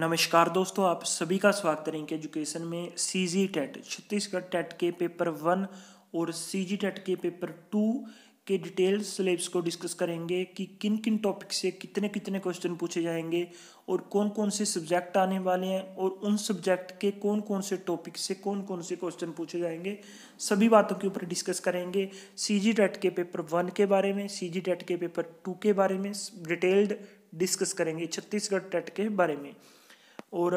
नमस्कार दोस्तों आप सभी का स्वागत करेंगे एजुकेशन में C G TET Chhattisgarh TET के पेपर वन और सी जी टेट के पेपर टू के डिटेल सिलेबस को डिस्कस करेंगे कि किन किन टॉपिक से कितने कितने क्वेश्चन पूछे जाएंगे और कौन कौन से सब्जेक्ट आने वाले हैं और उन सब्जेक्ट के कौन कौन से टॉपिक से कौन कौन से क्वेश्चन पूछे जाएंगे सभी बातों के ऊपर डिस्कस करेंगे सी जी टेट के पेपर वन के बारे में सी जी टेट के पेपर टू के बारे में डिटेल्ड डिस्कस करेंगे छत्तीसगढ़ टेट के बारे में और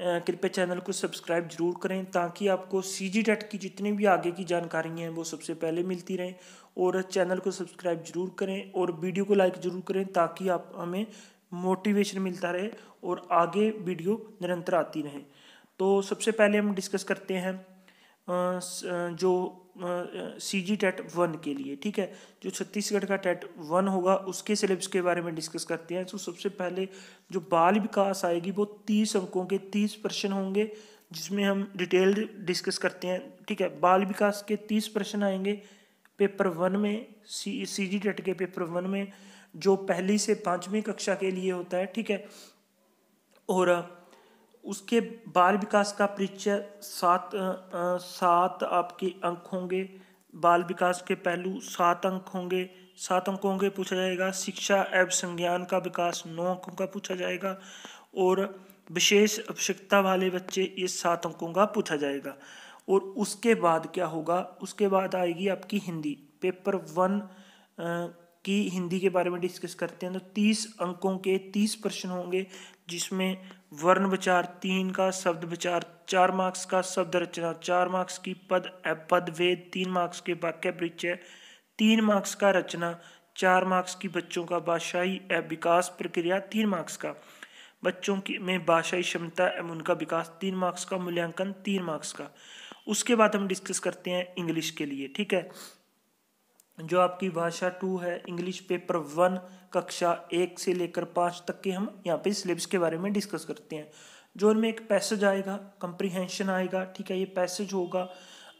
कृपया चैनल को सब्सक्राइब जरूर करें ताकि आपको सी जी टेट की जितनी भी आगे की जानकारियाँ हैं वो सबसे पहले मिलती रहें और चैनल को सब्सक्राइब जरूर करें और वीडियो को लाइक जरूर करें ताकि आप हमें मोटिवेशन मिलता रहे और आगे वीडियो निरंतर आती रहे तो सबसे पहले हम डिस्कस करते हैं जो सी जी टेट वन के लिए ठीक है जो छत्तीसगढ़ का टेट वन होगा उसके सिलेबस के बारे में डिस्कस करते हैं तो सबसे पहले जो बाल विकास आएगी वो तीस अंकों के तीस प्रश्न होंगे जिसमें हम डिटेल डिस्कस करते हैं ठीक है बाल विकास के तीस प्रश्न आएंगे पेपर वन में सी सी जी टेट के पेपर वन में जो पहली से पाँचवीं कक्षा के लिए होता है ठीक है और उसके बाल विकास का परिचय सात सात आपके अंक होंगे बाल विकास के पहलू सात अंक होंगे सात अंकों के पूछा जाएगा शिक्षा एवं संज्ञान का विकास नौ अंकों का पूछा जाएगा और विशेष आवश्यकता वाले बच्चे ये सात अंकों का पूछा जाएगा और उसके बाद क्या होगा उसके बाद आएगी आपकी हिंदी पेपर वन की हिंदी के बारे में डिस्कस करते हैं तो तीस अंकों के तीस प्रश्न होंगे जिसमें वर्ण विचार तीन का शब्द विचार चार मार्क्स का शब्द रचना चार मार्क्स की पद पद वेद तीन मार्क्स के वाक्य परिचय तीन मार्क्स का रचना चार मार्क्स की बच्चों का भाषाई विकास प्रक्रिया तीन मार्क्स का बच्चों की में भाषाई क्षमता एवं उनका विकास तीन मार्क्स का मूल्यांकन तीन मार्क्स का उसके बाद हम डिस्कस करते हैं इंग्लिश के लिए ठीक है जो आपकी भाषा टू है इंग्लिश पेपर वन कक्षा एक से लेकर पाँच तक के हम यहाँ पे सिलेबस के बारे में डिस्कस करते हैं जो इनमें एक पैसेज आएगा कंप्रीहेंशन आएगा ठीक है ये पैसेज होगा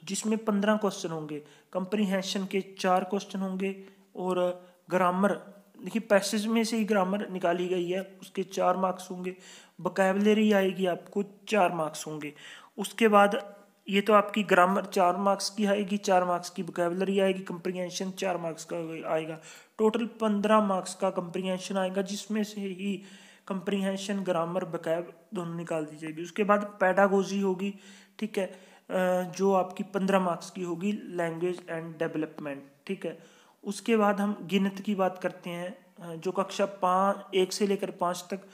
जिसमें पंद्रह क्वेश्चन होंगे कंप्रीहेंशन के चार क्वेश्चन होंगे और ग्रामर देखिए पैसेज में से ही ग्रामर निकाली गई है उसके चार मार्क्स होंगे बकैबलरी आएगी आपको चार मार्क्स होंगे उसके बाद ये तो आपकी ग्रामर चार मार्क्स की आएगी चार मार्क्स की वोकेबलरी आएगी कंप्रीहेंशन चार मार्क्स का आएगा टोटल पंद्रह मार्क्स का कंप्रीहेंशन आएगा जिसमें से ही कंप्रीहेंशन ग्रामर बकैब दोनों निकाल दी जाएगी उसके बाद पैडागोजी होगी ठीक है जो आपकी पंद्रह मार्क्स की होगी लैंग्वेज एंड डेवलपमेंट ठीक है उसके बाद हम गिनत की बात करते हैं जो कक्षा पाँच एक से लेकर पाँच तक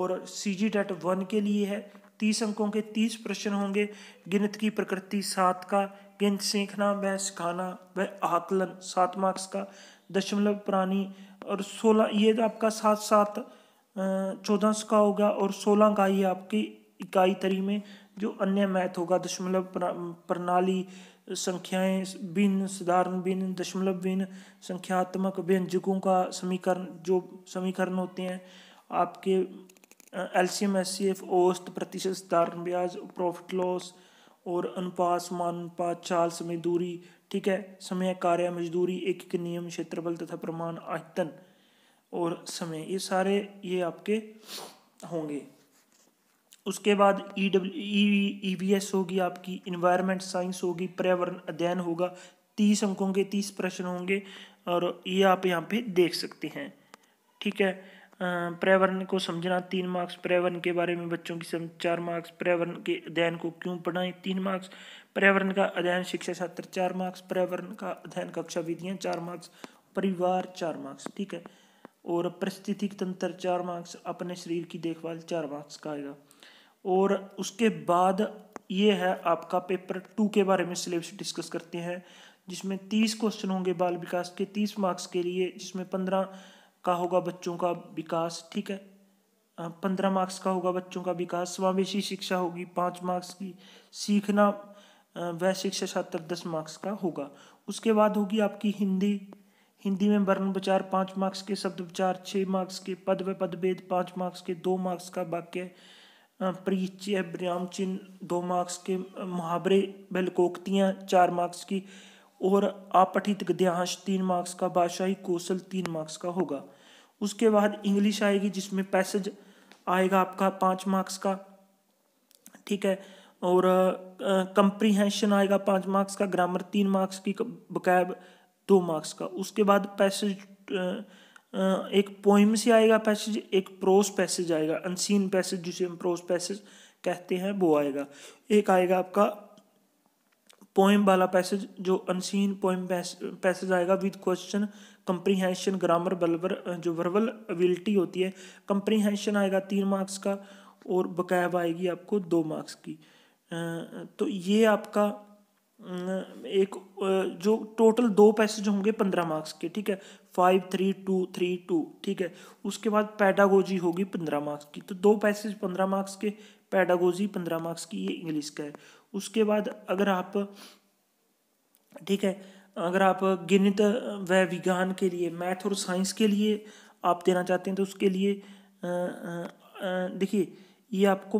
और सी जी डेट वन के लिए है तीस अंकों के तीस प्रश्न होंगे गणित की प्रकृति सात का गणित सीखना व सिखाना व आकलन सात मार्क्स का दशमलव प्राणी और सोलह ये तो आपका सात सात चौदह का होगा और सोलह का ये आपकी इकाई तरी में जो अन्य मैथ होगा दशमलव प्रणाली संख्याएं भिन्न साधारण भिन्न दशमलव भिन्न संख्यात्मक व्यंजकों का समीकरण जो समीकरण होते हैं आपके सी एफ औस्त प्रतिशत साधारण ब्याज प्रॉफिट लॉस और अनुपात समान अनुपात चाल समय दूरी ठीक है समय कार्य मजदूरी एक एक नियम क्षेत्रफल तथा प्रमाण आयतन और समय ये सारे ये आपके होंगे उसके बाद E W E V S होगी आपकी इन्वायरमेंट साइंस होगी पर्यावरण अध्ययन होगा तीस अंकों के तीस प्रश्न होंगे और ये आप यहाँ पे देख सकते हैं ठीक है पर्यावरण को समझना तीन मार्क्स पर्यावरण के बारे में बच्चों की समझ चार मार्क्स पर्यावरण के अध्ययन को क्यों पढ़ाएं तीन मार्क्स पर्यावरण का अध्ययन शिक्षा शास्त्र चार मार्क्स पर्यावरण का अध्ययन कक्षा विधियाँ चार मार्क्स परिवार चार मार्क्स ठीक है और परिस्थितिक तंत्र चार मार्क्स अपने शरीर की देखभाल चार मार्क्स का आएगा और उसके बाद ये है आपका पेपर टू के बारे में सिलेबस डिस्कस करते हैं जिसमें तीस क्वेश्चन होंगे बाल विकास के तीस मार्क्स के लिए जिसमें पंद्रह का होगा बच्चों का विकास ठीक है पंद्रह मार्क्स का होगा बच्चों का विकास समावेशी शिक्षा होगी पाँच मार्क्स की सीखना वैश्विक छात्र दस मार्क्स का होगा उसके बाद होगी आपकी हिंदी हिंदी में वर्ण विचार पाँच मार्क्स के शब्द विचार छः मार्क्स के पद व पद भेद पाँच मार्क्स के दो मार्क्स का वाक्य परिचय विराम चिन्ह दो मार्क्स के मुहावरे व चार मार्क्स की और अपठित गद्यांश तीन मार्क्स का भाषाई कौशल तीन मार्क्स का होगा उसके बाद इंग्लिश आएगी जिसमें पैसेज आएगा आपका पाँच मार्क्स का ठीक है और कंप्रीहेंशन आएगा पाँच मार्क्स का ग्रामर तीन मार्क्स की बकैब दो मार्क्स का उसके बाद पैसेज एक पोइम से आएगा पैसेज एक प्रोस पैसेज आएगा अनसीन पैसेज जिसे हम प्रोस पैसेज कहते हैं वो आएगा एक आएगा आपका पोइम वाला पैसेज जो अनसीन पोइम पैसेज आएगा विद क्वेश्चन कंप्रीहेंशन ग्रामर बलवर जो वर्बल अविलिटी होती है कंप्रीहेंशन आएगा तीन मार्क्स का और बकैब आएगी आपको दो मार्क्स की तो ये आपका एक जो टोटल दो पैसेज होंगे पंद्रह मार्क्स के ठीक है five three two three two ठीक है उसके बाद पैडागोजी होगी पंद्रह मार्क्स की तो दो पैसेज पंद्रह मार्क्स के पैडागोजी पंद्रह मार्क्स की ये इंग्लिश का है उसके बाद अगर आप ठीक है अगर आप गणित व विज्ञान के लिए मैथ और साइंस के लिए आप देना चाहते हैं तो उसके लिए देखिए ये आपको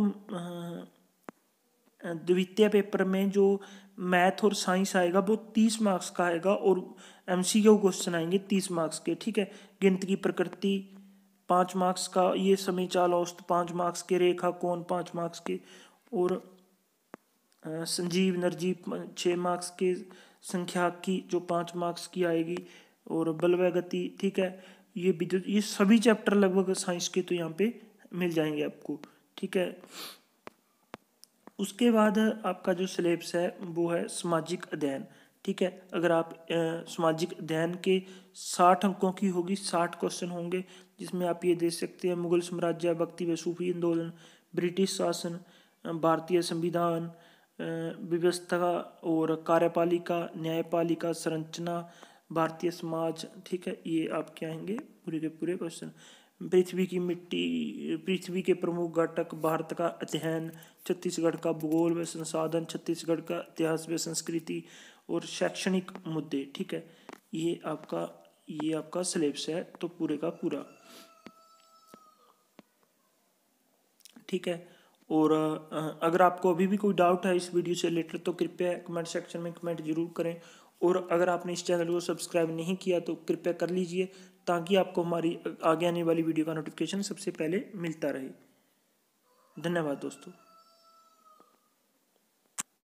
द्वितीय पेपर में जो मैथ और साइंस आएगा वो तीस मार्क्स का आएगा और एम सी क्यू क्वेश्चन आएंगे तीस मार्क्स के ठीक है गिनत की प्रकृति पाँच मार्क्स का ये समीचाल औस्त पाँच मार्क्स के रेखा कौन पाँच मार्क्स के और संजीव नरजीव छः मार्क्स के संख्या की जो पाँच मार्क्स की आएगी और बलवय गति ठीक है ये विद्युत ये सभी चैप्टर लगभग साइंस के तो यहाँ पे मिल जाएंगे आपको ठीक है उसके बाद आपका जो सिलेबस है वो है सामाजिक अध्ययन ठीक है अगर आप सामाजिक अध्ययन के साठ अंकों की होगी साठ क्वेश्चन होंगे जिसमें आप ये देख सकते हैं मुगल साम्राज्य भक्ति व सूफी आंदोलन ब्रिटिश शासन भारतीय संविधान व्यवस्था और कार्यपालिका न्यायपालिका संरचना भारतीय समाज ठीक है ये आप क्या आएंगे पूरे के पूरे क्वेश्चन पृथ्वी की मिट्टी पृथ्वी के प्रमुख घटक भारत का अध्ययन छत्तीसगढ़ का भूगोल व संसाधन छत्तीसगढ़ का इतिहास व संस्कृति और शैक्षणिक मुद्दे ठीक है ये आपका ये आपका सिलेबस है तो पूरे का पूरा ठीक है और अगर आपको अभी भी कोई डाउट है इस वीडियो से रिलेटेड तो कृपया कमेंट सेक्शन में कमेंट जरूर करें और अगर आपने इस चैनल को सब्सक्राइब नहीं किया तो कृपया कर लीजिए ताकि आपको हमारी आगे आने वाली वीडियो का नोटिफिकेशन सबसे पहले मिलता रहे धन्यवाद दोस्तों